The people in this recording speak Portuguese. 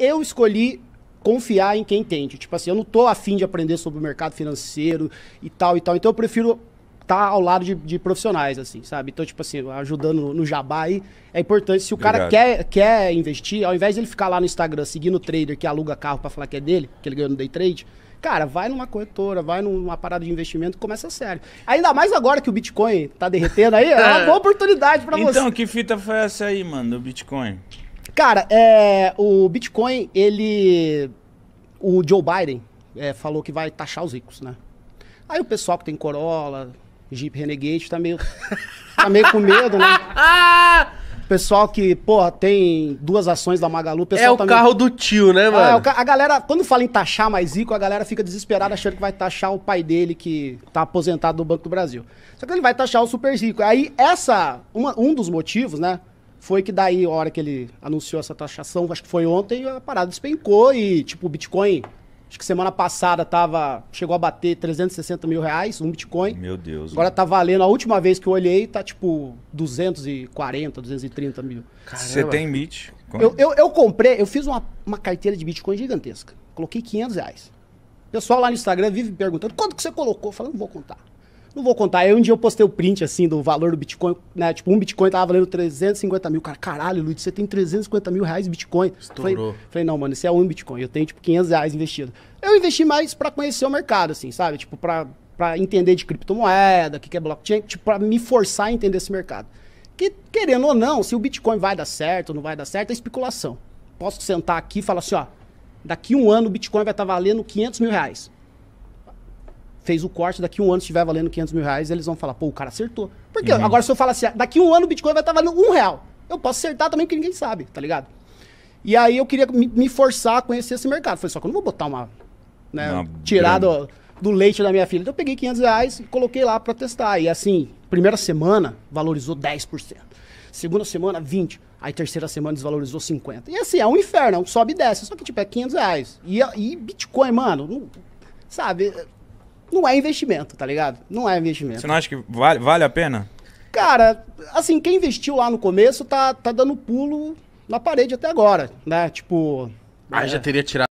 eu escolhi confiar em quem entende. Tipo assim, eu não tô afim de aprender sobre o mercado financeiro e tal e tal. Então eu prefiro estar tá ao lado de, de, profissionais, assim, sabe? Então, tipo assim, ajudando no jabá aí, é importante. Se o Obrigado. cara quer, quer investir, ao invés de ele ficar lá no Instagram seguindo o trader que aluga carro para falar que é dele, que ele ganhou no day trade, Cara, vai numa corretora, vai numa parada de investimento e começa sério. Ainda mais agora que o Bitcoin tá derretendo aí, é uma boa oportunidade para então, você. Então, que fita foi essa aí, mano, do Bitcoin? Cara, é, o Bitcoin, ele. O Joe Biden é, falou que vai taxar os ricos, né? Aí o pessoal que tem Corolla, Jeep Renegade tá meio, tá meio com medo, né? O pessoal que, porra, tem duas ações da Magalu. O é o tá carro do tio, né, é, mano? a galera, quando fala em taxar mais rico, a galera fica desesperada achando que vai taxar o pai dele que tá aposentado do Banco do Brasil. Só que ele vai taxar o super rico. Aí, essa, uma, um dos motivos, né? foi que daí, a hora que ele anunciou essa taxação, acho que foi ontem, a parada despencou e, tipo, o Bitcoin, acho que semana passada tava, chegou a bater 360 mil reais, um Bitcoin. Meu Deus. Agora mano. tá valendo, a última vez que eu olhei, tá tipo 240, 230 mil. Você tem MIT? Eu, é? eu, eu, comprei, eu fiz uma, uma carteira de Bitcoin gigantesca. Coloquei 500 reais. O pessoal lá no Instagram vive me perguntando, quanto que você colocou? Eu falo, não vou contar. Não vou contar. Aí um dia eu postei o print, assim, do valor do Bitcoin, né? Tipo, um Bitcoin tava valendo 350 mil. Cara, caralho, Luiz, você tem 350 mil reais em Bitcoin. Estourou. Falei, falei, não, mano, esse é um Bitcoin. Eu tenho, tipo, 500 reais investido. Eu investi mais para conhecer o mercado, assim, sabe? Tipo, pra, pra entender de criptomoeda, o que, que é blockchain. Tipo, pra me forçar a entender esse mercado. Que, querendo ou não, se o Bitcoin vai dar certo ou não vai dar certo, é especulação. Posso sentar aqui e falar assim, ó, daqui um ano o Bitcoin vai estar tá valendo 500 mil reais fez o corte, daqui um ano, se estiver valendo 500 mil reais, eles vão falar, pô, o cara acertou. Porque uhum. agora se eu falar assim, ah, daqui um ano o Bitcoin vai estar tá valendo um real. Eu posso acertar também, porque ninguém sabe, tá ligado? E aí eu queria me, me forçar a conhecer esse mercado. Falei, só que eu não vou botar uma. Né, uma tirar do, do, leite da minha filha. Então eu peguei 500 reais e coloquei lá para testar. E assim, primeira semana valorizou 10%. Segunda semana, 20%. Aí terceira semana desvalorizou 50%. E assim, é um inferno, é um sobe e desce. Só que tipo, é 500 reais. E, e Bitcoin, mano, não, sabe? não é investimento, tá ligado? Não é investimento. Você não acha que vale, vale a pena? Cara, assim, quem investiu lá no começo tá, tá dando pulo na parede até agora, né? Tipo. Ah, é... já teria tirado.